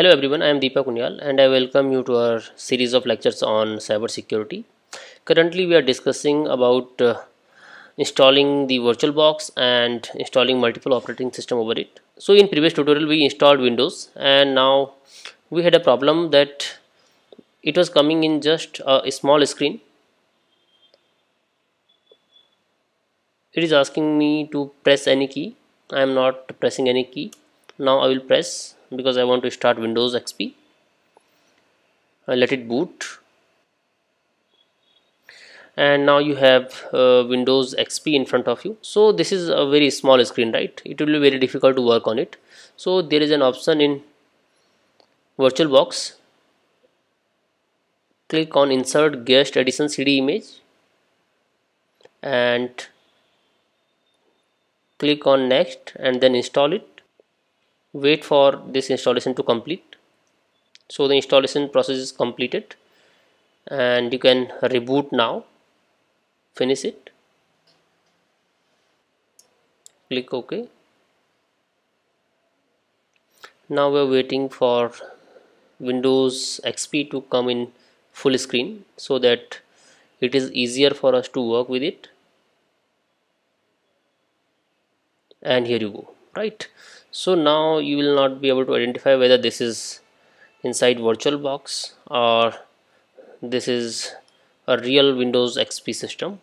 Hello everyone, I am Deepak Unyal and I welcome you to our series of lectures on cyber security. Currently we are discussing about uh, installing the VirtualBox and installing multiple operating system over it. So in previous tutorial we installed Windows and now we had a problem that it was coming in just a small screen. It is asking me to press any key. I am not pressing any key now I will press because I want to start Windows XP I let it boot and now you have uh, Windows XP in front of you so this is a very small screen right it will be very difficult to work on it so there is an option in VirtualBox click on insert guest edition CD image and click on next and then install it wait for this installation to complete so the installation process is completed and you can reboot now finish it click ok now we're waiting for windows xp to come in full screen so that it is easier for us to work with it and here you go right so now you will not be able to identify whether this is inside VirtualBox or this is a real Windows XP system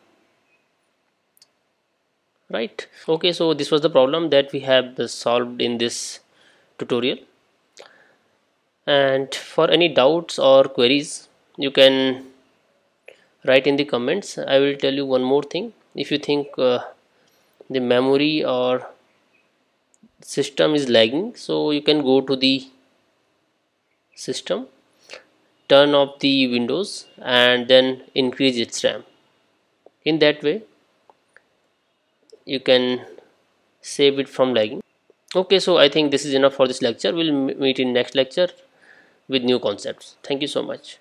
right okay so this was the problem that we have solved in this tutorial and for any doubts or queries you can write in the comments I will tell you one more thing if you think uh, the memory or system is lagging so you can go to the system turn off the windows and then increase its RAM in that way you can save it from lagging okay so I think this is enough for this lecture we'll meet in next lecture with new concepts thank you so much